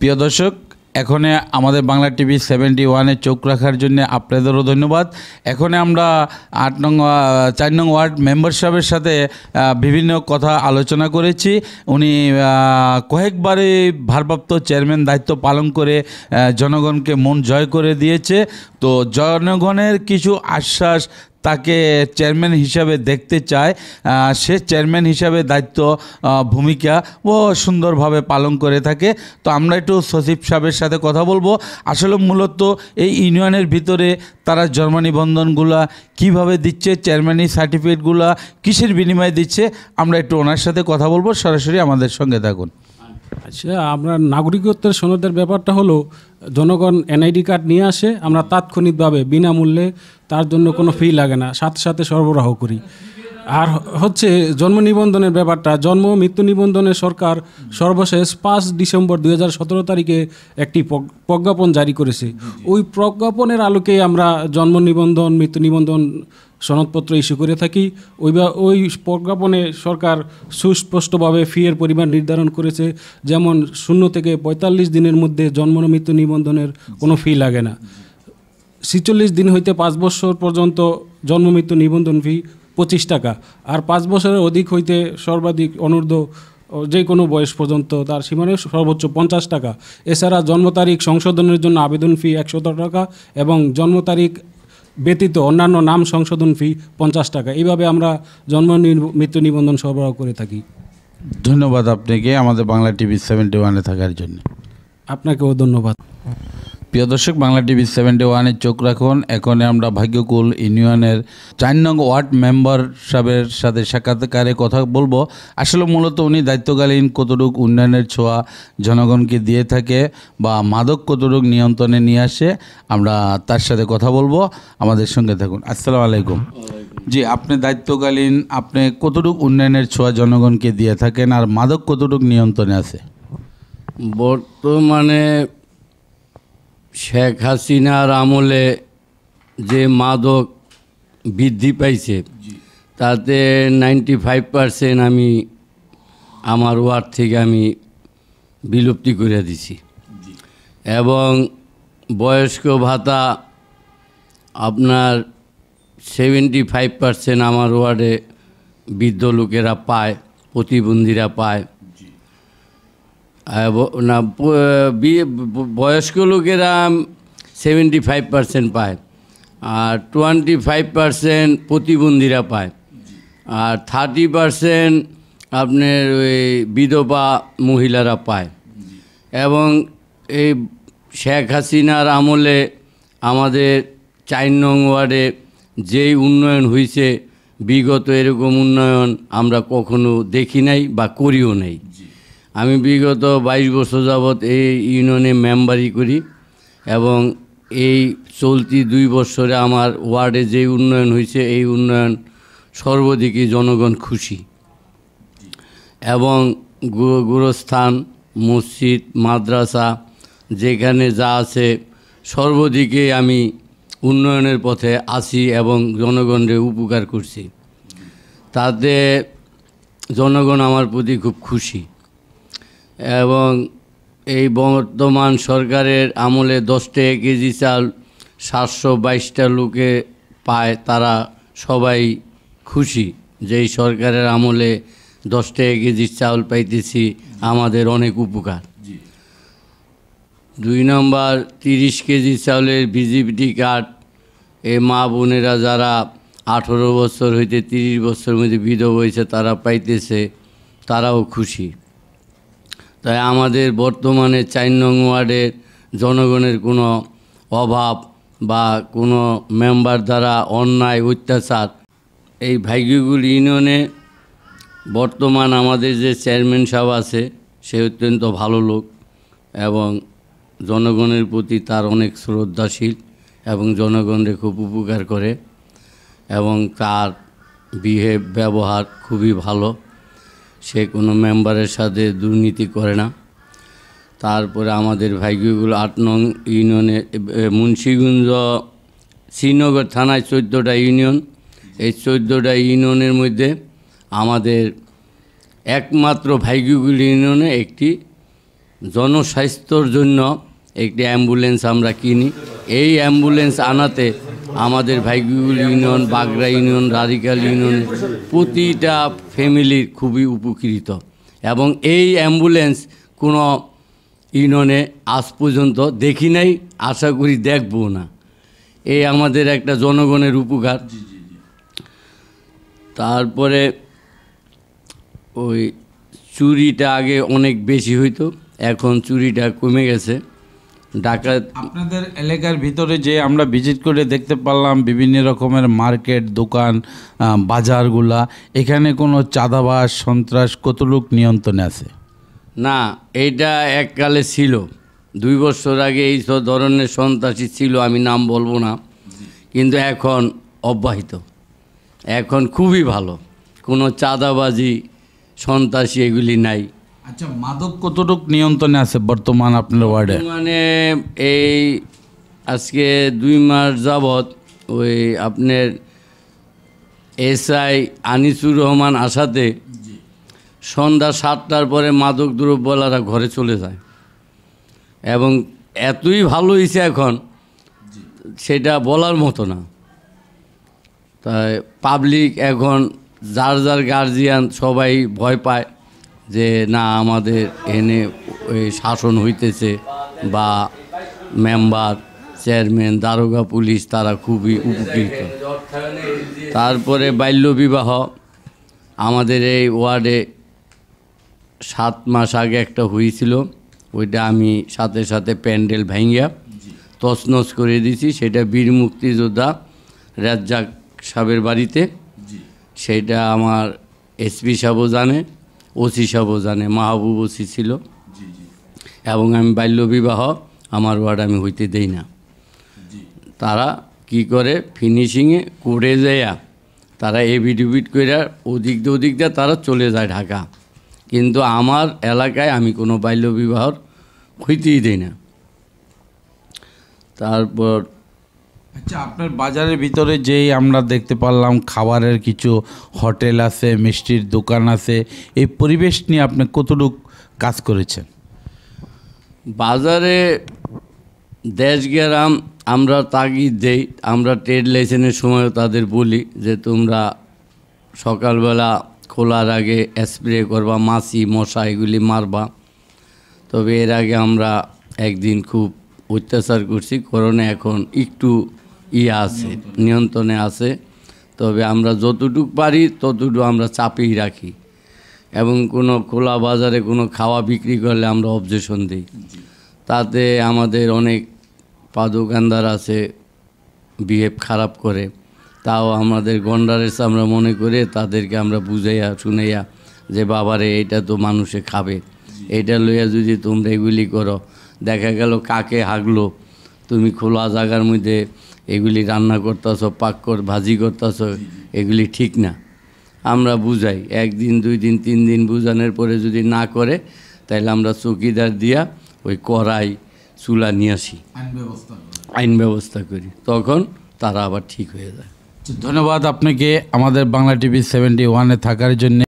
প্রিয় দর্শক এখন আমাদের বাংলা টিভি সেভেন্টি ওয়ানে চোখ রাখার জন্য আপনাদেরও ধন্যবাদ এখন আমরা আট নং চার নং ওয়ার্ড মেম্বার সাহেবের সাথে বিভিন্ন কথা আলোচনা করেছি উনি কয়েকবারই ভারপ্রাপ্ত চেয়ারম্যান দায়িত্ব পালন করে জনগণকে মন জয় করে দিয়েছে তো জনগণের কিছু আশ্বাস তাকে চেয়ারম্যান হিসাবে দেখতে চায় সে চেয়ারম্যান হিসাবে দায়িত্ব ভূমিকা ও সুন্দরভাবে পালন করে থাকে তো আমরা একটু সচিব সাহেবের সাথে কথা বলবো আসলে মূলত এই ইউনিয়নের ভিতরে তারা জন্মনিবন্ধনগুলা কিভাবে দিচ্ছে চেয়ারম্যানি সার্টিফিকেটগুলা কিসের বিনিময়ে দিচ্ছে আমরা একটু ওনার সাথে কথা বলবো সরাসরি আমাদের সঙ্গে থাকুন আচ্ছা আমরা নাগরিকত্বের সনদের ব্যাপারটা হলো জনগণ এনআইডি কার্ড নিয়ে আসে আমরা তাৎক্ষণিকভাবে বিনামূল্যে তার জন্য কোনো ফি লাগে না সাথে সাথে সরবরাহ করি আর হচ্ছে জন্ম নিবন্ধনের ব্যাপারটা জন্ম মৃত্যু নিবন্ধনে সরকার সর্বশেষ পাঁচ ডিসেম্বর দুই তারিখে একটি প্রজ্ঞাপন জারি করেছে ওই প্রজ্ঞাপনের আলোকে আমরা জন্ম নিবন্ধন মৃত্যু নিবন্ধন সনদপত্র ইস্যু করে থাকি ওই ওই প্রজ্ঞাপনে সরকার সুস্পষ্টভাবে ফিয়ের পরিমাণ নির্ধারণ করেছে যেমন শূন্য থেকে পঁয়তাল্লিশ দিনের মধ্যে জন্ম মৃত্যু নিবন্ধনের কোনো ফি লাগে না ছিচল্লিশ দিন হইতে পাঁচ বছর পর্যন্ত জন্ম মৃত্যু নিবন্ধন ফি পঁচিশ টাকা আর পাঁচ বছরের অধিক হইতে সর্বাধিক অনূর্ধ্ব যে কোনো বয়স পর্যন্ত তার সীমানে সর্বোচ্চ পঞ্চাশ টাকা এছাড়া জন্ম তারিখ সংশোধনের জন্য আবেদন ফি একশো টাকা এবং জন্ম তারিখ ব্যতীত অন্যান্য নাম সংশোধন ফি পঞ্চাশ টাকা এইভাবে আমরা জন্ম মৃত্যু নিবন্ধন সরবরাহ করে থাকি ধন্যবাদ আপনাকে আমাদের বাংলা টিভি সেভেন্টি ওয়ানে থাকার জন্য আপনাকেও ধন্যবাদ প্রিয় দর্শক বাংলা টিভি সেভেন্টি ওয়ানের চোখ রাখুন এখন আমরা ভাগ্যকুল ইউনিয়নের চার নং ওয়ার্ড মেম্বার সাহেবের সাথে সাক্ষাৎকারে কথা বলবো আসলে মূলত উনি দায়িত্বকালীন কতটুক উন্নয়নের ছোঁয়া জনগণকে দিয়ে থাকে বা মাদক কতটুক নিয়ন্ত্রণে নিয়ে আসে আমরা তার সাথে কথা বলবো আমাদের সঙ্গে থাকুন আসসালামু আলাইকুম জি আপনি দায়িত্বকালীন আপনি কতটুক উন্নয়নের ছোঁয়া জনগণকে দিয়ে থাকেন আর মাদক কতটুক নিয়ন্ত্রণে আছে বর্তমানে শেখ হাসিনার আমলে যে মাদক বৃদ্ধি পাইছে তাতে নাইনটি ফাইভ পারসেন্ট আমি আমার ওয়ার্ড থেকে আমি বিলুপ্তি করে দিছি এবং বয়স্ক ভাতা আপনার সেভেন্টি ফাইভ পারসেন্ট আমার ওয়ার্ডে বৃদ্ধ লোকেরা পায় প্রতিবন্ধীরা পায় না বয়স্ক লোকেরা সেভেন্টি ফাইভ পার্সেন্ট পায় আর টোয়েন্টি ফাইভ পার্সেন্ট প্রতিবন্ধীরা পায় আর থার্টি পার্সেন্ট আপনার ওই বিধবা মহিলারা পায় এবং এই শেখ হাসিনার আমলে আমাদের চার নং ওয়ার্ডে যেই উন্নয়ন হয়েছে বিগত এরকম উন্নয়ন আমরা কখনো দেখি নাই বা করিও নাই আমি বিগত বাইশ বছর যাবৎ এই ইউনিয়নে মেম্বারি করি এবং এই চলতি দুই বছরে আমার ওয়ার্ডে যে উন্নয়ন হয়েছে এই উন্নয়ন সর্বদিকে জনগণ খুশি এবং গুরুস্থান মসজিদ মাদ্রাসা যেখানে যা আছে সর্বদিকে আমি উন্নয়নের পথে আসি এবং জনগণের উপকার করছি তাতে জনগণ আমার প্রতি খুব খুশি এবং এই বর্তমান সরকারের আমলে দশ টাকা কেজি চাল সাতশো বাইশটা লোকে পায় তারা সবাই খুশি যে সরকারের আমলে দশ টাকা কেজি চাউল পাইতেছি আমাদের অনেক উপকার দুই নম্বর তিরিশ কেজি চাউলের বিজিবিটি কার্ড এ মা বোনেরা যারা আঠেরো বছর হইতে তিরিশ বছর মধ্যে বিধব হয়েছে তারা পাইতেছে তারাও খুশি তাই আমাদের বর্তমানে চার নং ওয়ার্ডের জনগণের কোনো অভাব বা কোনো মেম্বার দ্বারা অন্যায় অত্যাচার এই ভাগ্যগুলি ইউনিয়নে বর্তমান আমাদের যে চেয়ারম্যান সাহেব আছে সে অত্যন্ত ভালো লোক এবং জনগণের প্রতি তার অনেক শ্রদ্ধাশীল এবং জনগণের খুব উপকার করে এবং তার বিহেভ ব্যবহার খুবই ভালো সে কোনো মেম্বারের সাথে দুর্নীতি করে না তারপরে আমাদের ভাইগুলো আট নং ইউনিয়নে মুন্সীগঞ্জ শ্রীনগর থানায় চোদ্দোটা ইউনিয়ন এই চোদ্দোটা ইউনিয়নের মধ্যে আমাদের একমাত্র ভাইগুগুল ইউনিয়নে একটি জনস্বাস্থ্যর জন্য একটি অ্যাম্বুলেন্স আমরা কিনি এই অ্যাম্বুলেন্স আনাতে আমাদের ভাইগুল union Bagra union Radhikal union প্রতিটা ফ্যামিলির খুবই উপকৃত এবং এই অ্যাম্বুলেন্স কোনো ইউনিয়নে আজ পর্যন্ত দেখি নাই আশা করি দেখবো না এই আমাদের একটা জনগণের উপকার তারপরে ওই চুরিটা আগে অনেক বেশি হইতো এখন চুরিটা কমে গেছে ঢাকা আচ্ছা, আপনাদের এলাকার ভিতরে যে আমরা ভিজিট করে দেখতে পারলাম বিভিন্ন রকমের মার্কেট দোকান বাজারগুলা এখানে কোনো চাঁদাবাস সন্ত্রাস কতলুক নিয়ন্ত্রণে আছে না এইটা এককালে ছিল দুই বছর আগে এই সব ধরনের সন্ত্রাসী ছিল আমি নাম বলবো না কিন্তু এখন অব্যাহিত এখন খুবই ভালো কোনো চাঁদাবাজি সন্ত্রাসী এগুলি নাই আচ্ছা মাদক কতটুক নিয়ন্ত্রণে আছে বর্তমান আপনার ওয়ার্ডে মানে এই আজকে দুই মাস যাবৎ ওই আপনার এস আই আনিসুর রহমান আসাতে সন্ধ্যা সাতটার পরে মাদক দ্রব্যওয়ালারা ঘরে চলে যায় এবং এতই ভালো হয়েছে এখন সেটা বলার মতো না তাই পাবলিক এখন যার যার গার্জিয়ান সবাই ভয় পায় যে না আমাদের এনে শাসন হইতেছে বা মেম্বার চেয়ারম্যান দারোগা পুলিশ তারা খুবই উপকৃত তারপরে বাল্যবিবাহ আমাদের এই ওয়ার্ডে সাত মাস আগে একটা হয়েছিল ওইটা আমি সাথে সাথে প্যান্ডেল ভাঙ্গিয়া তছনছ করে দিছি সেটা বীর মুক্তিযোদ্ধা রাজ্জাক সাহেবের বাড়িতে সেটা আমার এসপি সাহেবও জানে ওসি সাহেবও জানে মাহবুব ওসি ছিল এবং আমি বাল্যবিবাহ আমার ওয়ার্ড আমি হইতে দেই না তারা কি করে ফিনিশিংয়ে করে যায়া তারা এভিডিভিট করে ওদিক দিয়ে ওদিক দিয়ে তারা চলে যায় ঢাকা কিন্তু আমার এলাকায় আমি কোনো বাল্যবিবাহর হইতেই দিই না তারপর আচ্ছা আপনার বাজারের ভিতরে যেই আমরা দেখতে পারলাম খাবারের কিছু হোটেল আছে মিষ্টির দোকান আছে এই পরিবেশ নিয়ে আপনি কতটুক কাজ করেছেন বাজারে দেশ গেরাম আমরা তাগিদ দেই আমরা ট্রেড লাইসেন্সের সময়ও তাদের বলি যে তোমরা সকালবেলা খোলার আগে স্প্রে করবা মাছি মশা এগুলি মারবা তবে এর আগে আমরা একদিন খুব অত্যাচার করছি করোনা এখন একটু ই আছে নিয়ন্ত্রণে আছে তবে আমরা যতটুকু পারি ততটুকু আমরা চাপেই রাখি এবং কোনো খোলা বাজারে কোনো খাওয়া বিক্রি করলে আমরা অবজেশন দিই তাতে আমাদের অনেক পা দোকানদার আছে বিহেভ খারাপ করে তাও আমাদের গন্ডারেস আমরা মনে করে তাদেরকে আমরা বুঝাইয়া শুনাইয়া যে বাবারে এটা তো মানুষে খাবে এটা লইয়া যদি তোমরা এগুলি করো দেখা গেল কাকে হাগলো তুমি খোলা জায়গার মধ্যে এগুলি রান্না করতেছ পাক কর ভাজি করতেছ এগুলি ঠিক না আমরা বুঝাই একদিন দুই দিন তিন দিন বুঝানোর পরে যদি না করে তাহলে আমরা চৌকিদার দিয়া ওই কড়াই চুলা নিয়ে আসি আইন ব্যবস্থা করি তখন তারা আবার ঠিক হয়ে যায় আচ্ছা, ধন্যবাদ আপনাকে আমাদের বাংলা টিভি সেভেন্টি ওয়ানে থাকার জন্য